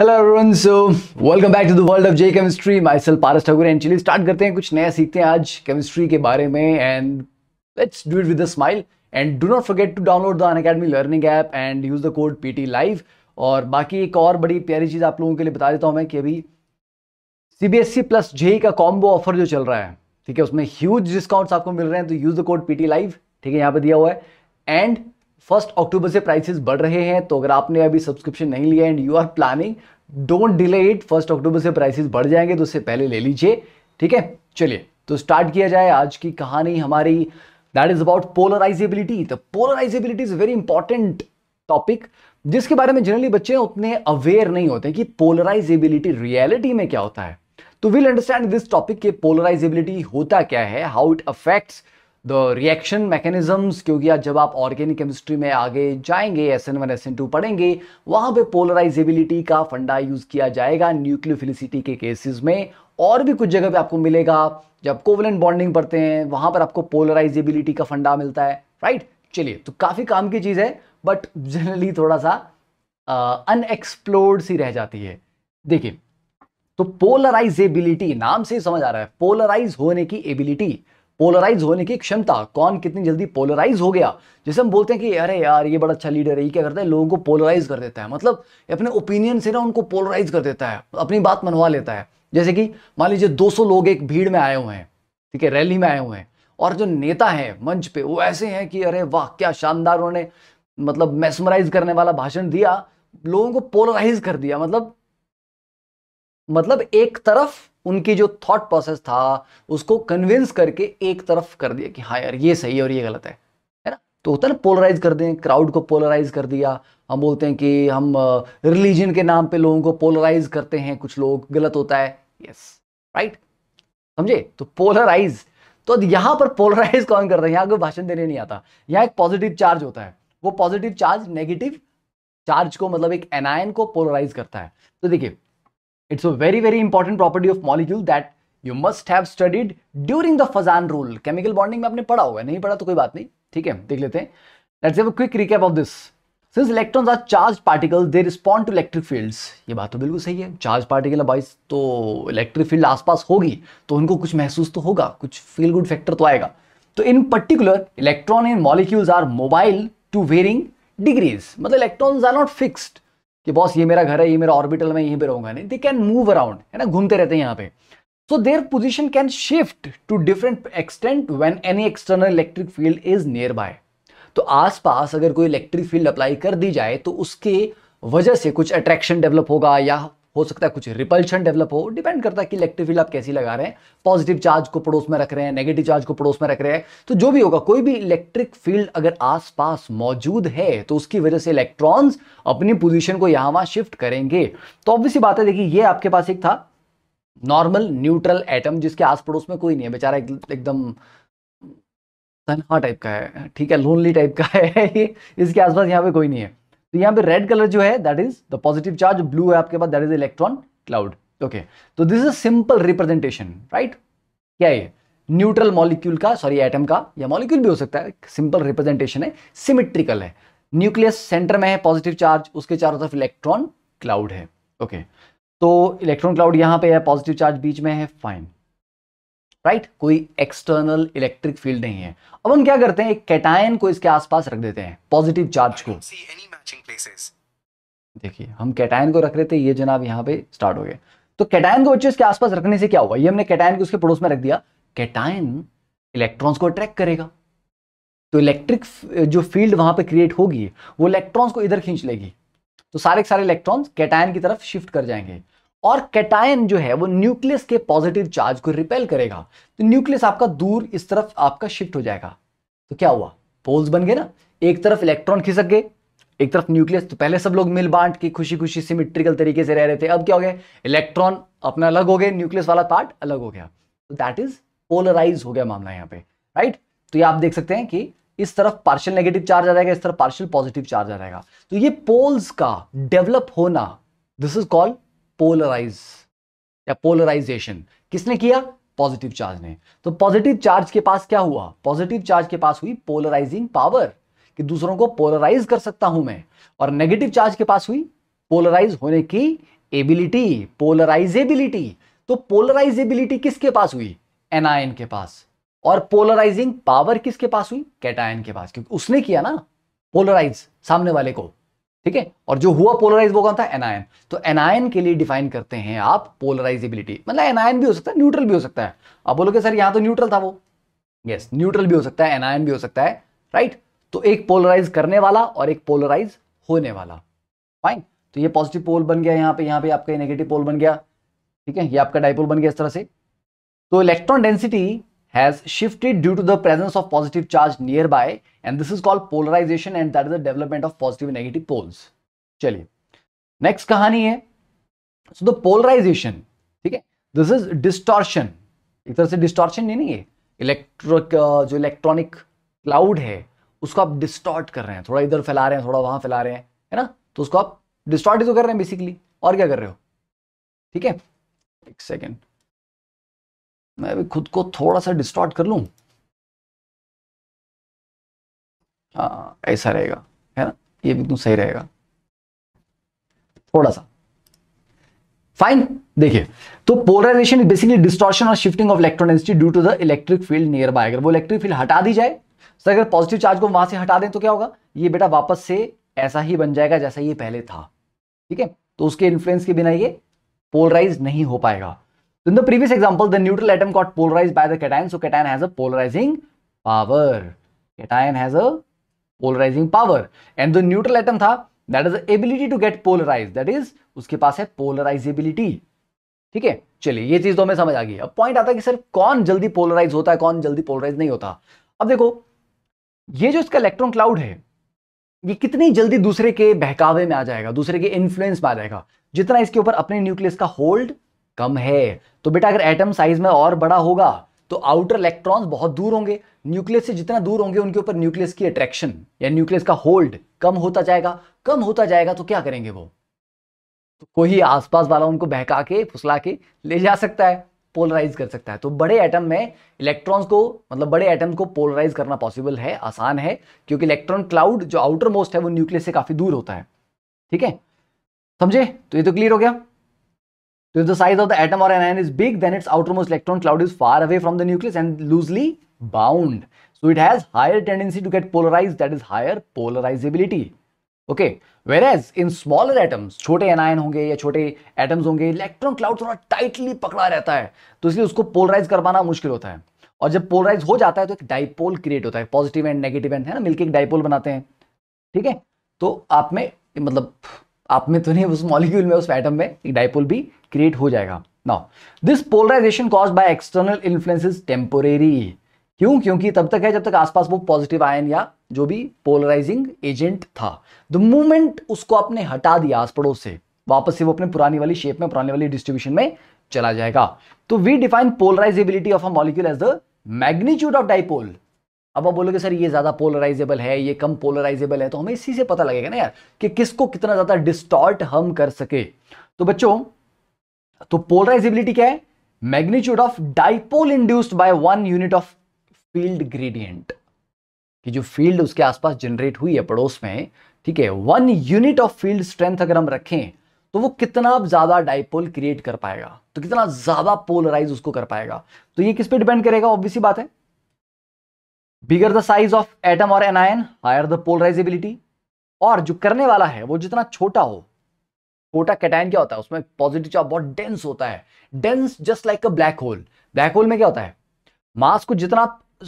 Hello everyone so welcome back to the world of J chemistry myself Paras Thakur and चलिए start करते हैं कुछ नया सीखते हैं आज केमिस्ट्री के बारे में and let's do it with a smile and do not forget to download the अन learning app and use the code P T live और बाकी एक और बड़ी प्यारी चीज़ आप लोगों के लिए बता देता हूँ मैं कि अभी C B S C plus J का कॉम्बो ऑफर जो चल रहा है ठीक है उसमें ह्यूज डिस्काउंट्स आपको मिल रहे हैं तो use the code P T live ठीक है यहाँ पर दिया हुआ है एंड फर्स्ट अक्टूबर से प्राइसेस बढ़ रहे हैं तो अगर आपने अभी सब्सक्रिप्शन नहीं लिया and you are planning don't delay it first October से प्राइसेस बढ़ जाएंगे तो उससे पहले ले लीजिए ठीक है चलिए तो स्टार्ट किया जाए आज की कहानी हमारी that is about polarizability the polarizability is very important topic जिसके बारे में जनरली बच्चे उतने अवेयर नहीं होते कि पोलराइजेबिलिटी रियलिटी में क्या होता है तो विल अंडरस्टैंड दिस टॉपिक के पोलराइजेबिलिटी होता क्या है how it affects the reaction mechanisms क्योंकि आज जब आप ऑर्गेनिक केमिस्ट्री में आगे जाएंगे S N one S N two पढ़ेंगे वहां पे पोलराइजेबिलिटी का फंडा यूज़ किया जाएगा न्यूक्लियोफिलिसिटी के केसेस में और भी कुछ जगह पे आपको मिलेगा जब कोवलेंट बॉन्डिंग पढ़ते हैं वहां पर आपको पोलराइजेबिलिटी का फंडा मिलता है राइट चलिए तो काफ़ी काम की चीज़ है बट जनरली थोड़ा सा अनएक्सप्लोर्ड सी रह जाती है देखिए तो पोलराइजेबिलिटी नाम से समझ आ रहा है पोलराइज होने की एबिलिटी पोलराइज होने की क्षमता कौन कितनी जल्दी पोलराइज हो गया जैसे हम बोलते हैं कि अरे यार ये बड़ा अच्छा लीडर है ये क्या करता है लोगों को पोलराइज कर देता है मतलब अपने ओपिनियन से ना उनको पोलराइज कर देता है अपनी बात मनवा लेता है जैसे कि मान लीजिए 200 लोग एक भीड़ में आए हुए हैं ठीक है रैली में आए हुए हैं और जो नेता है मंच पे वो ऐसे हैं कि अरे वाह क्या शानदार उन्होंने मतलब मैसमराइज करने वाला भाषण दिया लोगों को पोलराइज कर दिया मतलब मतलब एक तरफ उनकी जो थॉट प्रोसेस था उसको कन्विंस करके एक तरफ कर दिया कि हाँ यार ये सही है और ये गलत है है ना तो होता है ना पोलराइज कर दें क्राउड को पोलराइज कर दिया हम बोलते हैं कि हम रिलीजन के नाम पे लोगों को पोलराइज करते हैं कुछ लोग गलत होता है यस राइट समझे तो पोलराइज तो यहां पर पोलराइज कौन कर रहे हैं यहां कोई भाषण देने नहीं आता यहाँ एक पॉजिटिव चार्ज होता है वो पॉजिटिव चार्ज नेगेटिव चार्ज को मतलब एक एनायन को पोलराइज करता है तो देखिए It's a very, very important property of molecule that you must have studied during the Fazan rule. Chemical bonding में आपने पढ़ा होगा नहीं पढ़ा तो कोई बात नहीं ठीक है देख लेते हैं Let's have a quick recap of this. Since electrons are charged particles, they respond to electric fields. ये बात तो बिल्कुल सही है चार्ज पार्टिकल भाई तो इलेक्ट्रिक फील्ड आसपास होगी तो उनको कुछ महसूस तो होगा कुछ फील गुड फैक्टर तो आएगा तो in particular electron in molecules are mobile to varying degrees मतलब इलेक्ट्रॉन्स आर नॉट फिक्स्ड कि बॉस ये मेरा घर है ये मेरा ऑर्बिटल में यहीं पे रहूंगा नहीं दे कैन मूव अराउंड है ना घूमते रहते हैं यहाँ पे so their position can shift to different extent when any external electric field is nearby तो आसपास अगर कोई इलेक्ट्रिक फील्ड अप्लाई कर दी जाए तो उसके वजह से कुछ अट्रैक्शन डेवलप होगा या हो सकता है कुछ रिपल्शन डेवलप हो डिपेंड करता है कि इलेक्ट्रिक फील्ड आप कैसी लगा रहे हैं पॉजिटिव चार्ज को पड़ोस में रख रहे हैं नेगेटिव चार्ज को पड़ोस में रख रहे हैं तो जो भी होगा कोई भी इलेक्ट्रिक फील्ड अगर आसपास मौजूद है तो उसकी वजह से इलेक्ट्रॉन्स अपनी पोजिशन को यहां वहां शिफ्ट करेंगे तो ऑब्वियसली बात है देखिए ये आपके पास एक था नॉर्मल न्यूट्रल एटम जिसके आस पड़ोस में कोई नहीं है बेचारा एकदम तनहा टाइप का है ठीक है लोनली टाइप का है इसके आसपास यहाँ पे कोई नहीं है तो यहां पे रेड कलर जो है that is the positive charge blue है आपके पास that is electron cloud okay तो this is simple representation right क्या है न्यूट्रल मॉलिक्यूल का सॉरी एटम का या मॉलिक्यूल भी हो सकता है सिंपल रिप्रेजेंटेशन है सिमिट्रिकल है न्यूक्लियस सेंटर में है पॉजिटिव चार्ज उसके चारों तरफ इलेक्ट्रॉन क्लाउड है ओके okay. तो इलेक्ट्रॉन क्लाउड यहां पे है पॉजिटिव चार्ज बीच में है फाइन राइट right? कोई एक्सटर्नल इलेक्ट्रिक फील्ड नहीं है अब हम क्या करते हैं एक कैटायन को इसके आसपास रख देते हैं पॉजिटिव चार्ज को देखिए हम कैटायन को रख रहे थे ये जनाब यहाँ पे स्टार्ट हो गए तो कैटायन को बच्चों इसके आसपास रखने से क्या हुआ ये हमने कैटायन को उसके पड़ोस में रख दिया कैटायन इलेक्ट्रॉन्स को अट्रैक्ट करेगा तो इलेक्ट्रिक जो फील्ड वहां पे क्रिएट होगी वो इलेक्ट्रॉन्स को इधर खींच लेगी तो सारे सारे इलेक्ट्रॉन्स कैटायन की तरफ शिफ्ट कर जाएंगे और कैटायन जो है वो न्यूक्लियस के पॉजिटिव चार्ज को रिपेल करेगा तो न्यूक्लियस आपका दूर इस तरफ आपका शिफ्ट हो जाएगा तो क्या हुआ पोल्स बन गए ना एक तरफ इलेक्ट्रॉन खिसक गए एक तरफ न्यूक्लियस तो पहले सब लोग मिल बांट के खुशी खुशी सिमिट्रिकल तरीके से रह रहे थे अब क्या हो गया इलेक्ट्रॉन अपना अलग हो गए न्यूक्लियस वाला पार्ट अलग हो गया तो दैट इज पोलराइज हो गया मामला यहाँ पे राइट तो ये आप देख सकते हैं कि इस तरफ पार्शियल नेगेटिव चार्ज आ जाएगा इस तरफ पार्शियल पॉजिटिव चार्ज आ जाएगा तो ये पोल्स का डेवलप होना दिस इज कॉल्ड पोलराइज या पोलराइजेशन किसने किया पॉजिटिव चार्ज ने तो पॉजिटिव चार्ज के पास क्या हुआ पॉजिटिव चार्ज के पास हुई पोलराइजिंग पावर कि दूसरों को पोलराइज कर सकता हूं मैं और नेगेटिव चार्ज के पास हुई पोलराइज होने की एबिलिटी पोलराइजेबिलिटी तो पोलराइजेबिलिटी किसके पास हुई एनआईन के पास और पोलराइजिंग पावर किसके पास हुई कैटायन के पास क्योंकि उसने किया ना पोलराइज सामने वाले को ठीक है और जो हुआ पोलराइज वो कौन था एनायन तो एनायन के लिए डिफाइन करते हैं आप पोलराइजेबिलिटी मतलब एनायन भी हो सकता है न्यूट्रल भी हो सकता है आप बोलोगे सर यहां तो न्यूट्रल था वो यस yes, न्यूट्रल भी हो सकता है एनायन भी हो सकता है राइट right? तो एक पोलराइज करने वाला और एक पोलराइज होने वाला फाइन तो ये पॉजिटिव पोल बन गया यहाँ पे यहाँ पे आपका नेगेटिव पोल बन गया ठीक है ये आपका डाइपोल बन गया इस तरह से तो electron density has shifted due to the presence of positive charge nearby and this is called polarization and that is the development of positive and negative poles चलिए नेक्स्ट कहानी है सो द पोलराइजेशन ठीक है this is distortion एक तरह से distortion नहीं नहीं है इलेक्ट्रिक uh, जो इलेक्ट्रॉनिक क्लाउड है उसको आप डिस्टॉर्ट कर रहे हैं थोड़ा इधर फैला रहे हैं थोड़ा वहां फैला रहे हैं है ना तो उसको आप डिस्टॉर्ट ही तो कर रहे हैं बेसिकली और क्या कर रहे हो ठीक है एक सेकेंड मैं भी खुद को थोड़ा सा डिस्टॉर्ट कर लूँ हाँ ऐसा रहेगा है ना ये भी सही रहेगा थोड़ा सा फाइन देखिए तो पोलराइजेशन बेसिकली डिस्टॉर्शन और shifting of electron density due to the electric field nearby अगर वो इलेक्ट्रिक फील्ड हटा दी जाए तो अगर पॉजिटिव चार्ज को वहां से हटा दें तो क्या होगा ये बेटा वापस से ऐसा ही बन जाएगा जैसा ये पहले था ठीक है तो उसके इन्फ्लुएंस के बिना ये पोलराइज नहीं हो पाएगा in the previous example, the neutral atom got polarized by the cation. So cation has a polarizing power. Cation has a polarizing power. And the neutral atom tha, that is the ability to get polarized. That is, uske paas hai polarizability. ठीक है चलिए ये चीज तो हमें समझ आ गई अब पॉइंट आता है कि सर कौन जल्दी पोलराइज होता है कौन जल्दी पोलराइज नहीं होता अब देखो ये जो इसका इलेक्ट्रॉन क्लाउड है ये कितनी जल्दी दूसरे के बहकावे में आ जाएगा दूसरे के इन्फ्लुएंस में आ जाएगा जितना इसके ऊपर अपने न्यूक्लियस का होल्ड कम है तो बेटा अगर एटम साइज में और बड़ा होगा तो आउटर इलेक्ट्रॉन्स बहुत दूर होंगे न्यूक्लियस से जितना दूर होंगे उनके ऊपर न्यूक्लियस की अट्रैक्शन या न्यूक्लियस का होल्ड कम होता जाएगा कम होता जाएगा तो क्या करेंगे वो तो कोई आसपास वाला उनको बहका के फुसला के ले जा सकता है पोलराइज कर सकता है तो बड़े एटम में इलेक्ट्रॉन्स को मतलब बड़े एटम को पोलराइज करना पॉसिबल है आसान है क्योंकि इलेक्ट्रॉन क्लाउड जो आउटर मोस्ट है वो न्यूक्लियस से काफी दूर होता है ठीक है समझे तो ये तो क्लियर हो गया So if the size of the atom or an ion is big, then its outermost electron cloud is far away from the nucleus and loosely bound. So it has higher tendency to get polarized, that is higher polarizability. Okay whereas in smaller atoms छोटे anion होंगे या छोटे atoms होंगे electron cloud थोड़ा tightly पकड़ा रहता है तो इसलिए उसको पोलराइज कर पाना मुश्किल होता है और जब पोलराइज हो जाता है तो एक डाइपोल क्रिएट होता है पॉजिटिव एंड नेगेटिव एंड है ना मिलकर एक डाइपोल बनाते हैं ठीक है तो आप में मतलब आप में तो नहीं उस मॉलिक्यूल में उस एटम में डायपोल भी क्रिएट हो जाएगा now this polarization cause by external influences temporary क्यों क्योंकि तब तक है जब तक आसपास वो पॉजिटिव आयन या जो भी पोलराइजिंग एजेंट था द मोमेंट उसको आपने हटा दिया आस पड़ोस से वापस से वो अपने पुरानी वाली शेप में पुरानी वाली डिस्ट्रीब्यूशन में चला जाएगा तो we define polarizability of a molecule as the magnitude of dipole अब आप बोलोगे सर ये ज़्यादा पोलराइजेबल है ये कम पोलराइजेबल है तो हमें इसी से पता लगेगा ना यार कि किसको कितना ज़्यादा डिस्टॉर्ट हम कर सके तो बच्चों तो पोलराइजेबिलिटी क्या है magnitude of dipole induced by one unit of field gradient कि जो फील्ड उसके आसपास जनरेट हुई है पड़ोस में ठीक है one unit of field strength अगर हम रखें तो वो कितना ज्यादा डाइपोल क्रिएट कर पाएगा तो कितना ज्यादा पोलराइज उसको कर पाएगा तो ये किस पे डिपेंड करेगा ऑब्वियसली बात है bigger the size of atom और एनायन हायर द पोलराइजेबिलिटी और जो करने वाला है वो जितना छोटा हो छोटा कैटाइन क्या होता है उसमें पॉजिटिव चार्ज बहुत डेंस होता है dense just like a black hole black hole में क्या होता है मास को जितना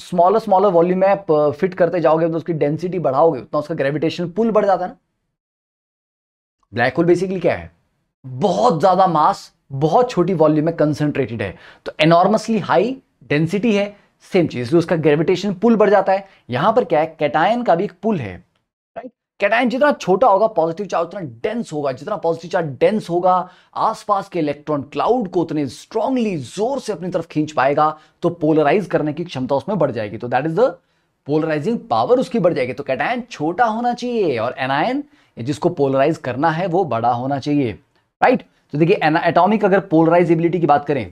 स्मॉलर स्मॉलर वॉल्यूम में आप फिट uh, करते जाओगे तो उसकी डेंसिटी बढ़ाओगे उतना उसका ग्रेविटेशन पुल बढ़ जाता है ना ब्लैक होल बेसिकली क्या है बहुत ज्यादा मास बहुत छोटी वॉल्यूम में कंसेंट्रेटेड है तो एनॉर्मसली हाई डेंसिटी है सेम चीज तो उसका ग्रेविटेशन पुल बढ़ जाता है यहां पर क्या है कैटायन का भी एक पुल है राइट कैटायन जितना छोटा होगा पॉजिटिव चार्ज उतना डेंस होगा जितना पॉजिटिव चार्ज डेंस होगा आसपास के इलेक्ट्रॉन क्लाउड को उतने स्ट्रांगली जोर से अपनी तरफ खींच पाएगा तो पोलराइज करने की क्षमता उसमें बढ़ जाएगी तो that is the polarizing power उसकी बढ़ जाएगी तो कैटायन छोटा होना चाहिए और एनायन जिसको पोलराइज करना है वो बड़ा होना चाहिए राइट तो देखिए एटॉमिक अगर पोलराइजेबिलिटी की बात करें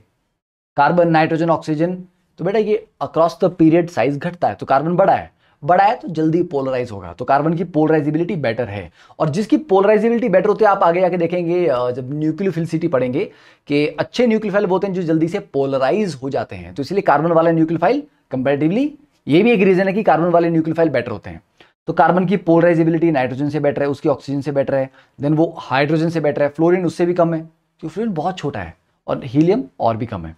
कार्बन नाइट्रोजन ऑक्सीजन तो बेटा ये अक्रॉस द पीरियड साइज घटता है तो कार्बन बड़ा है बड़ा है तो जल्दी पोलराइज होगा तो कार्बन की पोलराइजेबिलिटी बेटर है और जिसकी पोलराइजेबिलिटी बेटर होती है आप आगे आके देखेंगे जब न्यूक्लियोफिलिसिटी पढ़ेंगे कि अच्छे न्यूक्लियोफाइल होते हैं जो जल्दी से पोलराइज हो जाते हैं तो इसलिए कार्बन वाले न्यूक्लियोफाइल कंपेरेटिवली ये भी एक रीजन है कि कार्बन वाले न्यूक्लियोफाइल बेटर होते हैं तो कार्बन की पोलराइजेबिलिटी नाइट्रोजन से बेटर है उसकी ऑक्सीजन से बेटर है देन वो हाइड्रोजन से बेटर है फ्लोरिन उससे भी कम है क्योंकि फ्लोरिन बहुत छोटा है और हीलियम और भी कम है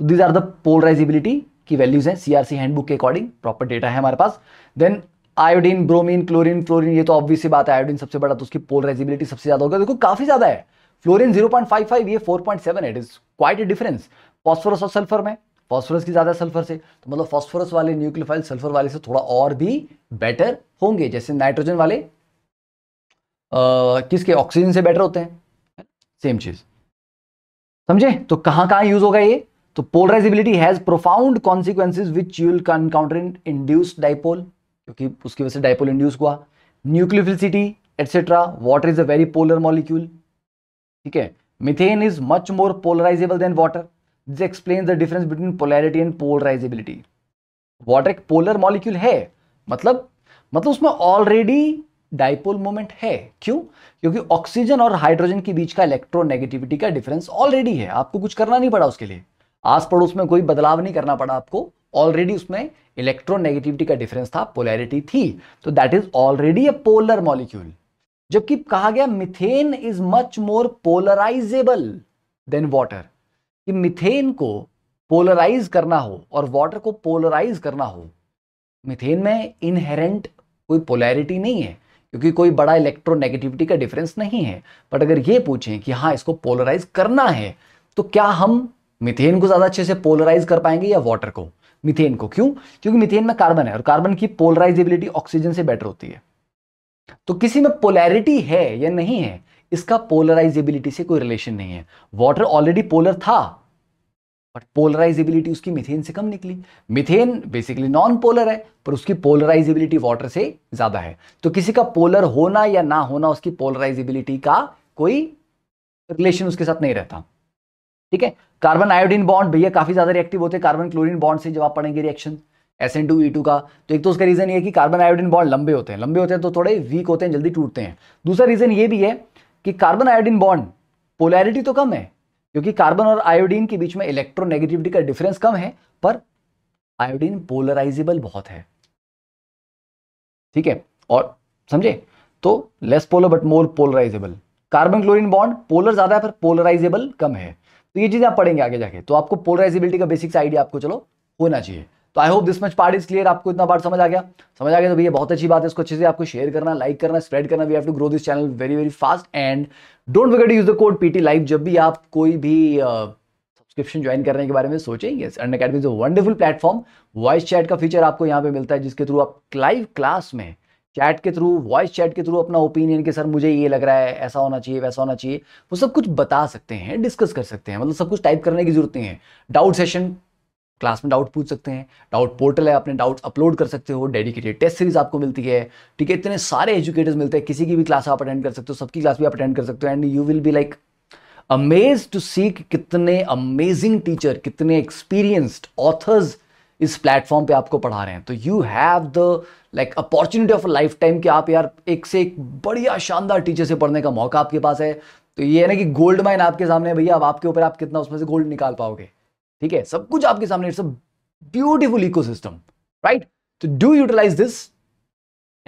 तो दीज आर द पोलराइजिबिलिटी की वैल्यूज हैं सीआरसी हैंडबुक के अकॉर्डिंग प्रॉपर डेटा है हमारे पास then iodine bromine chlorine fluorine ये तो ऑब्वियस बात है आयोडीन सबसे बड़ा तो उसकी पोलराइजिबिलिटी सबसे ज्यादा होगा देखो काफी ज्यादा है फ्लोरीन 0.55 ये 4.7 it is quite a difference phosphorus और सल्फर में फॉस्फोरस की ज्यादा सल्फर से तो मतलब फॉस्फोरस वाले न्यूक्लियोफाइल सल्फर वाले से थोड़ा और भी बेटर होंगे जैसे नाइट्रोजन वाले आ, किसके ऑक्सीजन से बेटर होते हैं सेम चीज समझे तो कहां कहां यूज होगा ये तो polarizability has profound consequence which you'll counter in induced dipole क्योंकि उसकी वजह से डाइपोल इंड्यूस हुआ nucleophilicity etcetera water is a very polar molecule ठीक है methane is much more polarizable than water this explain the difference between polarity and polarizability water एक polar molecule है मतलब मतलब उसमें ऑलरेडी डाइपोल मोमेंट है क्यों क्योंकि ऑक्सीजन और हाइड्रोजन के बीच का इलेक्ट्रोनेगेटिविटी का डिफरेंस ऑलरेडी है आपको कुछ करना नहीं पड़ा उसके लिए आस पड़ोस में कोई बदलाव नहीं करना पड़ा आपको ऑलरेडी उसमें इलेक्ट्रोनेगेटिविटी का डिफरेंस था पोलैरिटी थी तो that is already a polar molecule जबकि कहा गया methane is much more polarizable than water कि मिथेन को पोलराइज करना हो और वाटर को पोलराइज करना हो मिथेन में इनहेरेंट कोई पोलैरिटी नहीं है क्योंकि कोई बड़ा इलेक्ट्रोनेगेटिविटी का डिफरेंस नहीं है बट अगर ये पूछें कि हाँ इसको पोलराइज करना है तो क्या हम मिथेन को ज़्यादा अच्छे से पोलराइज कर पाएंगे या वाटर को मिथेन को क्यों क्योंकि मिथेन में कार्बन है और कार्बन की पोलराइजेबिलिटी ऑक्सीजन से बेटर होती है तो किसी में पोलैरिटी है या नहीं है इसका पोलराइजेबिलिटी से कोई रिलेशन नहीं है वाटर ऑलरेडी पोलर था बट पोलराइजेबिलिटी उसकी मिथेन से कम निकली मिथेन बेसिकली नॉन पोलर है पर उसकी पोलराइजेबिलिटी वाटर से ज्यादा है तो किसी का पोलर होना या ना होना उसकी पोलराइजेबिलिटी का कोई रिलेशन उसके साथ नहीं रहता ठीक है कार्बन आयोडीन बॉन्ड भैया काफी ज्यादा रिएक्टिव होते हैं कार्बन क्लोरीन बॉन्ड से जब आप पढ़ेंगे reaction S N two E two का तो एक तो उसका रीजन ये है कि कार्बन आयोडीन बॉन्ड लंबे होते हैं लंबे होते हैं तो थोड़े वीक होते हैं जल्दी टूटते हैं दूसरा रीजन ये भी है कि कार्बन आयोडीन बॉन्ड पोलैरिटी तो कम है क्योंकि कार्बन और आयोडीन के बीच में इलेक्ट्रोनेगेटिविटी का डिफरेंस कम है पर आयोडीन पोलराइजेबल बहुत है ठीक है और समझे तो less polar but more polarizable carbon chlorine bond polar ज्यादा है पर पोलराइजेबल कम है तो ये चीज़ें आप पढ़ेंगे आगे जाके तो आपको पोलराइजिबिलिटी का बेसिक्स आइडिया आपको चलो होना चाहिए तो I hope this much part is clear आपको इतना पार्ट समझ आ गया समझ आ गया तो भैया बहुत अच्छी बात है इसको अच्छे से आपको शेयर करना लाइक करना स्प्रेड करना we have to grow this channel very very fast and don't forget use the code PT live जब भी आप कोई भी सब्सक्रिप्शन ज्वाइन करने के बारे में सोचेंगे Unacademy is a wonderful platform voice chat का फीचर आपको यहाँ पे मिलता है जिसके थ्रू आप लाइव क्लास में चैट के थ्रू वॉइस चैट के थ्रू अपना ओपिनियन कि सर मुझे ये लग रहा है ऐसा होना चाहिए वैसा होना चाहिए वो सब कुछ बता सकते हैं डिस्कस कर सकते हैं मतलब सब कुछ टाइप करने की जरूरत नहीं है डाउट सेशन क्लास में डाउट पूछ सकते हैं डाउट पोर्टल है अपने डाउट्स अपलोड कर सकते हो डेडिकेटेड टेस्ट सीरीज आपको मिलती है ठीक है इतने सारे एजुकेटर्स मिलते हैं किसी की भी क्लास आप अटेंड कर सकते हो सबकी क्लास भी आप अटेंड कर सकते हो and you will be like amaze to seek कितने अमेजिंग टीचर कितने एक्सपीरियंस्ड ऑथर्स इस प्लेटफॉर्म पे आपको पढ़ा रहे हैं तो you have the like opportunity of lifetime कि आप यार एक से एक बढ़िया शानदार टीचर से पढ़ने का मौका आपके पास है तो ये है ना कि गोल्ड माइन आपके सामने भैया अब आपके ऊपर आप कितना उसमें से गोल्ड निकाल पाओगे ठीक है सब कुछ आपके सामने it's a beautiful ecosystem right तो डू यूटिलाइज दिस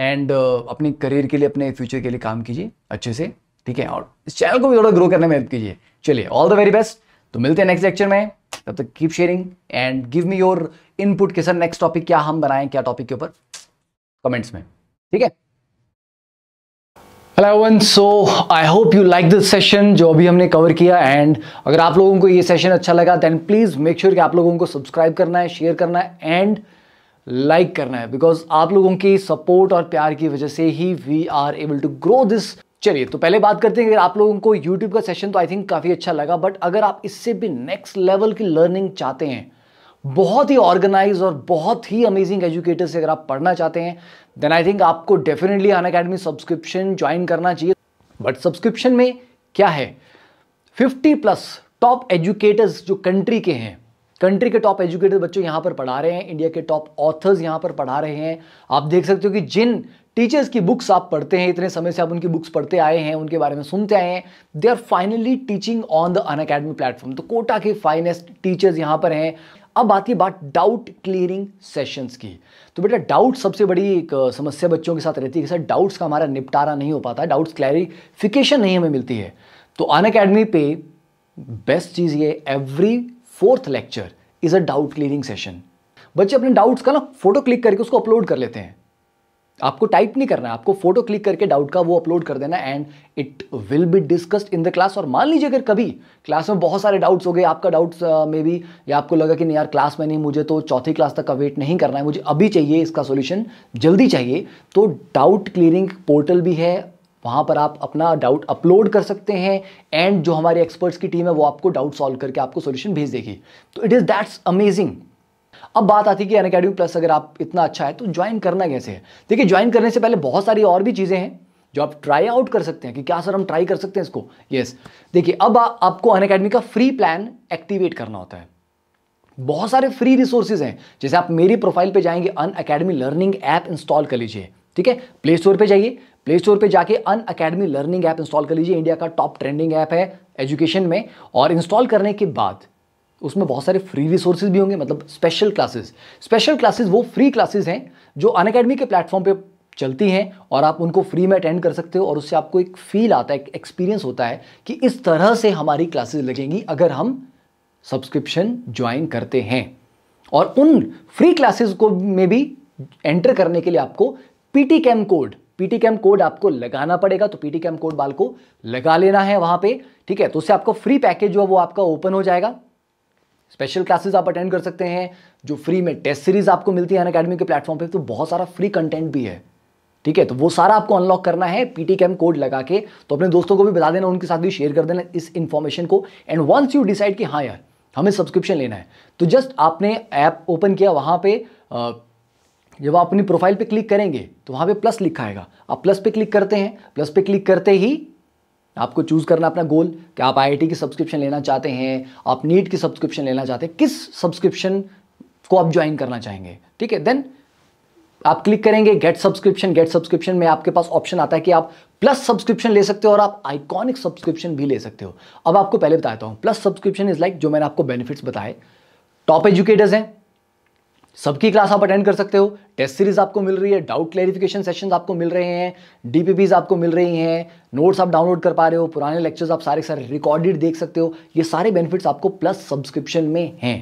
एंड अपने करियर के लिए अपने फ्यूचर के लिए काम कीजिए अच्छे से ठीक है और इस चैनल को भी थोड़ा ग्रो करने में हेल्प कीजिए चलिए ऑल द वेरी बेस्ट तो मिलते हैं नेक्स्ट लेक्चर में तब तक keep sharing and give me your input कि सर नेक्स्ट टॉपिक क्या हम बनाएं क्या टॉपिक के ऊपर कमेंट्स में ठीक है hello everyone so I hope you like this session जो अभी हमने कवर किया एंड अगर आप लोगों को ये सेशन अच्छा लगा देन प्लीज़ मेक श्योर कि आप लोगों को सब्सक्राइब करना है शेयर करना है एंड लाइक like करना है बिकॉज आप लोगों की सपोर्ट और प्यार की वजह से ही we are able to grow this चलिए तो पहले बात करते हैं अगर आप लोगों को यूट्यूब का सेशन तो आई थिंक काफ़ी अच्छा लगा बट अगर आप इससे भी नेक्स्ट लेवल की लर्निंग चाहते हैं बहुत ही ऑर्गेनाइज और बहुत ही अमेजिंग एजुकेटर से अगर आप पढ़ना चाहते हैं देन आई थिंक आपको definitely Unacademy subscription join करना चाहिए बट सब्सक्रिप्शन में क्या है 50 प्लस टॉप एजुकेटर्स जो कंट्री के हैं कंट्री के टॉप एजुकेटर बच्चों यहाँ पर पढ़ा रहे हैं इंडिया के टॉप ऑथर्स यहाँ पर पढ़ा रहे हैं आप देख सकते हो कि जिन टीचर्स की बुक्स आप पढ़ते हैं इतने समय से आप उनकी बुक्स पढ़ते आए हैं उनके बारे में सुनते आए हैं they are finally teaching on the Unacademy platform तो कोटा के फाइनेस्ट टीचर्स यहाँ पर हैं अब आती है बात डाउट क्लियरिंग सेशंस की तो बेटा डाउट सबसे बड़ी एक समस्या बच्चों के साथ रहती है कि सर डाउट्स का हमारा निपटारा नहीं हो पाता डाउट्स क्लैरिफिकेशन नहीं हमें मिलती है तो अन अकेडमी पे बेस्ट चीज़ ये every fourth lecture is a doubt clearing session बच्चे अपने डाउट्स का ना फोटो क्लिक करके उसको अपलोड कर लेते हैं आपको टाइप नहीं करना है आपको फोटो क्लिक करके डाउट का वो अपलोड कर देना and it will be discussed in the class और मान लीजिए अगर कभी क्लास में बहुत सारे डाउट्स हो गए आपका डाउट्स में भी या आपको लगा कि नहीं यार क्लास में नहीं मुझे तो चौथी क्लास तक का वेट नहीं करना है मुझे अभी चाहिए इसका सोल्यूशन जल्दी चाहिए तो डाउट क्लियरिंग पोर्टल भी है वहाँ पर आप अपना डाउट अपलोड कर सकते हैं एंड जो हमारे एक्सपर्ट्स की टीम है वो आपको डाउट सॉल्व करके आपको सोल्यूशन भेज देगी तो इट इज़ दैट्स अमेजिंग अब बात आती है कि अनकेडमी प्लस अगर आप इतना अच्छा है तो ज्वाइन करना कैसे है देखिए ज्वाइन करने से पहले बहुत सारी और भी चीज़ें हैं जो आप ट्राई आउट कर सकते हैं कि क्या सर हम ट्राई कर सकते हैं इसको यस देखिए अब आ, आपको अन अकेडमी का फ्री प्लान एक्टिवेट करना होता है बहुत सारे फ्री रिसोर्सेज हैं जैसे आप मेरी प्रोफाइल पे जाएंगे Unacademy learning app install कर लीजिए ठीक है प्ले स्टोर पे जाइए प्ले स्टोर पे जाके Unacademy learning app install कर लीजिए इंडिया का टॉप ट्रेंडिंग ऐप है एजुकेशन में और इंस्टॉल करने के बाद तो उसमें बहुत सारे फ्री रिसोर्सेज भी होंगे मतलब स्पेशल क्लासेस स्पेशल क्लासेस वो फ्री क्लासेस हैं जो अनकेडमी के प्लेटफॉर्म पे चलती हैं और आप उनको फ्री में अटेंड कर सकते हो और उससे आपको एक फील आता है एक एक्सपीरियंस होता है कि इस तरह से हमारी क्लासेस लगेंगी अगर हम सब्सक्रिप्शन ज्वाइन करते हैं और उन फ्री क्लासेस को में भी एंटर करने के लिए आपको PT cam code PT cam code आपको लगाना पड़ेगा तो पीटी कैम कोड बाल को लगा लेना है वहां पे ठीक है तो उससे आपका फ्री पैकेज जो है वो आपका ओपन हो जाएगा स्पेशल क्लासेस आप अटेंड कर सकते हैं जो फ्री में टेस्ट सीरीज आपको मिलती है अकेडमी के प्लेटफॉर्म पे तो बहुत सारा फ्री कंटेंट भी है ठीक है तो वो सारा आपको अनलॉक करना है पीटी कैम कोड लगा के तो अपने दोस्तों को भी बता देना उनके साथ भी शेयर कर देना इस इन्फॉर्मेशन को एंड वंस यू डिसाइड कि हाँ यार हमें सब्सक्रिप्शन लेना है तो जस्ट आपने ऐप ओपन किया वहाँ पे जब आप अपनी प्रोफाइल पे क्लिक करेंगे तो वहाँ पे प्लस लिखा आएगा आप प्लस पे क्लिक करते हैं प्लस पे क्लिक करते ही आपको चूज़ करना अपना गोल कि आप आईआईटी की सब्सक्रिप्शन लेना चाहते हैं आप नीट की सब्सक्रिप्शन लेना चाहते हैं किस सब्सक्रिप्शन को आप ज्वाइन करना चाहेंगे ठीक है देन आप क्लिक करेंगे गेट सब्सक्रिप्शन गेट सब्सक्रिप्शन में आपके पास ऑप्शन आता है कि आप प्लस सब्सक्रिप्शन ले सकते हो और आप आइकॉनिक सब्सक्रिप्शन भी ले सकते हो अब आपको पहले बताता हूं प्लस सब्सक्रिप्शन इज लाइक जो मैंने आपको बेनिफिट्स बताए टॉप एजुकेटर्स हैं सबकी क्लास आप अटेंड कर सकते हो टेस्ट सीरीज आपको मिल रही है डाउट क्लेरिफिकेशन सेशन आपको मिल रहे हैं डीपीपीज आपको मिल रही हैं नोट्स आप डाउनलोड कर पा रहे हो पुराने लेक्चर्स आप सारे सारे रिकॉर्डेड देख सकते हो ये सारे बेनिफिट्स आपको प्लस सब्सक्रिप्शन में हैं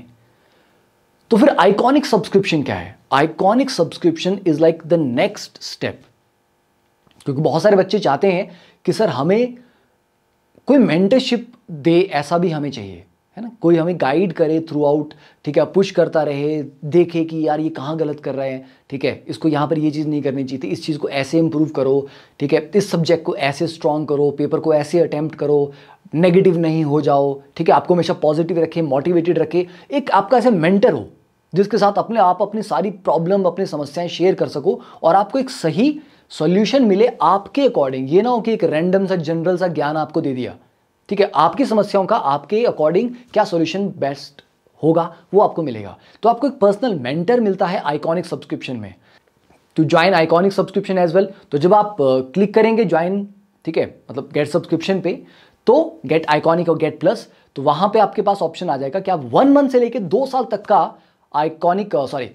तो फिर आइकॉनिक सब्सक्रिप्शन क्या है iconic subscription is like the next step क्योंकि बहुत सारे बच्चे चाहते हैं कि सर हमें कोई मेंटरशिप दे ऐसा भी हमें चाहिए है ना कोई हमें गाइड करे थ्रू आउट ठीक है पुश करता रहे देखे कि यार ये कहाँ गलत कर रहे हैं ठीक है इसको यहाँ पर ये चीज़ नहीं करनी चाहिए थी तो इस चीज़ को ऐसे इम्प्रूव करो ठीक है इस सब्जेक्ट को ऐसे स्ट्रॉन्ग करो पेपर को ऐसे अटैम्प्ट करो नेगेटिव नहीं हो जाओ ठीक है आपको हमेशा पॉजिटिव रखें मोटिवेटेड रखें एक आपका ऐसे मेंटर हो जिसके साथ अपने आप अपनी सारी प्रॉब्लम अपनी समस्याएं शेयर कर सको और आपको एक सही सॉल्यूशन मिले आपके अकॉर्डिंग ये ना हो कि एक रैंडम सा जनरल सा ज्ञान आपको दे दिया ठीक है आपकी समस्याओं का आपके अकॉर्डिंग क्या सोल्यूशन बेस्ट होगा वो आपको मिलेगा तो आपको एक पर्सनल मेंटर मिलता है आइकॉनिक सब्सक्रिप्शन में to join iconic subscription as well तो जब आप क्लिक करेंगे ज्वाइन ठीक है मतलब गेट सब्सक्रिप्शन पे तो गेट आइकॉनिक और गेट प्लस तो वहां पे आपके पास ऑप्शन आ जाएगा कि आप वन मंथ से लेकर दो साल तक का आइकॉनिक सॉरी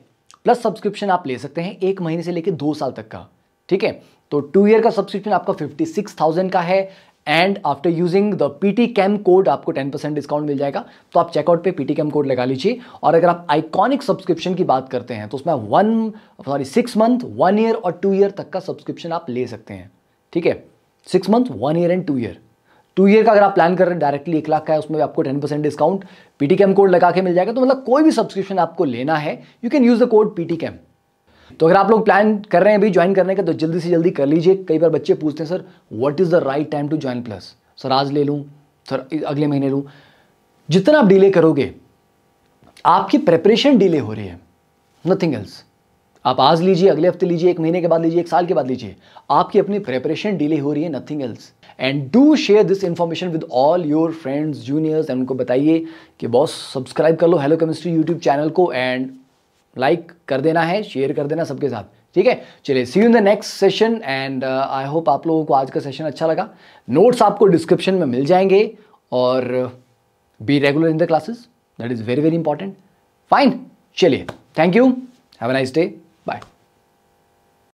प्लस सब्सक्रिप्शन आप ले सकते हैं एक महीने से लेकर दो साल तक का ठीक है तो टू ईयर का सब्सक्रिप्शन आपका थाउजेंड का है and after using the PT cam code आपको 10% डिस्काउंट मिल जाएगा तो आप चेकआउट पे पीटी कैम कोड लगा लीजिए और अगर आप आइकॉनिक सब्सक्रिप्शन की बात करते हैं तो उसमें one sorry six month one year और टू ईयर तक का सब्सक्रिप्शन आप ले सकते हैं ठीक है six month one year and two year two year का अगर आप प्लान कर रहे हैं डायरेक्टली एक लाख का है उसमें भी आपको ten percent discount PT cam code लगा के मिल जाएगा तो मतलब कोई भी सब्सक्रिप्शन आपको लेना है you can use the code PT cam तो अगर आप लोग प्लान कर रहे हैं अभी ज्वाइन करने का तो जल्दी से जल्दी कर लीजिए कई बार बच्चे पूछते हैं sir what is the right time to join plus sir आज ले लूँ सर अगले महीने लूँ जितना आप डिले करोगे आपकी प्रेपरेशन डिले हो रही है नथिंग एल्स आप आज लीजिए अगले हफ्ते लीजिए एक महीने के बाद लीजिए एक साल के बाद लीजिए आपकी अपनी प्रेपरेशन डिले हो रही है nothing else and do share this information with all your friends juniors and उनको बताइए कि बॉस सब्सक्राइब कर लो हेलो केमिस्ट्री यूट्यूब चैनल को एंड लाइक कर देना है शेयर कर देना सबके साथ ठीक है चलिए see you in the next session and I hope आप लोगों को आज का सेशन अच्छा लगा नोट्स आपको डिस्क्रिप्शन में मिल जाएंगे और be regular in the classes that is very very important fine चलिए thank you have a nice day bye